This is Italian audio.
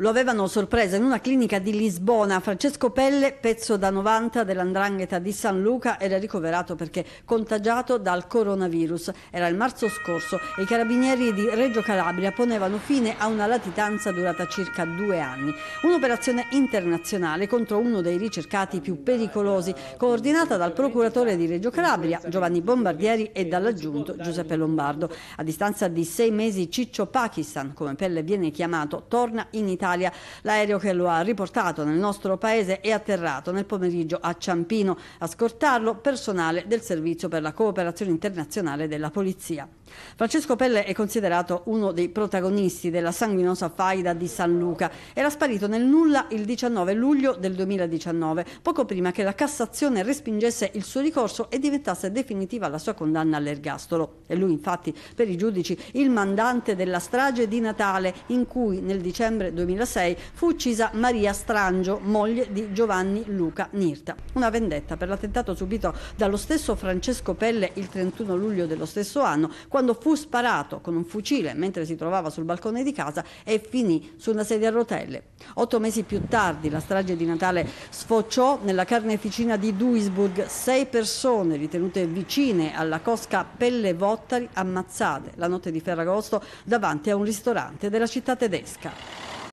Lo avevano sorpreso in una clinica di Lisbona. Francesco Pelle, pezzo da 90 dell'andrangheta di San Luca, era ricoverato perché contagiato dal coronavirus. Era il marzo scorso e i carabinieri di Reggio Calabria ponevano fine a una latitanza durata circa due anni. Un'operazione internazionale contro uno dei ricercati più pericolosi, coordinata dal procuratore di Reggio Calabria, Giovanni Bombardieri, e dall'aggiunto Giuseppe Lombardo. A distanza di sei mesi Ciccio Pakistan, come Pelle viene chiamato, torna in Italia Italia. L'aereo che lo ha riportato nel nostro paese è atterrato nel pomeriggio a Ciampino. A scortarlo personale del Servizio per la Cooperazione Internazionale della Polizia. Francesco Pelle è considerato uno dei protagonisti della sanguinosa faida di San Luca. Era sparito nel nulla il 19 luglio del 2019, poco prima che la Cassazione respingesse il suo ricorso e diventasse definitiva la sua condanna all'ergastolo. È lui infatti per i giudici il mandante della strage di Natale in cui nel dicembre 2006 fu uccisa Maria Strangio, moglie di Giovanni Luca Nirta. Una vendetta per l'attentato subito dallo stesso Francesco Pelle il 31 luglio dello stesso anno, quando fu sparato con un fucile mentre si trovava sul balcone di casa e finì su una sedia a rotelle. Otto mesi più tardi la strage di Natale sfociò nella carneficina di Duisburg, sei persone ritenute vicine alla cosca Pelle Vottari ammazzate la notte di Ferragosto davanti a un ristorante della città tedesca.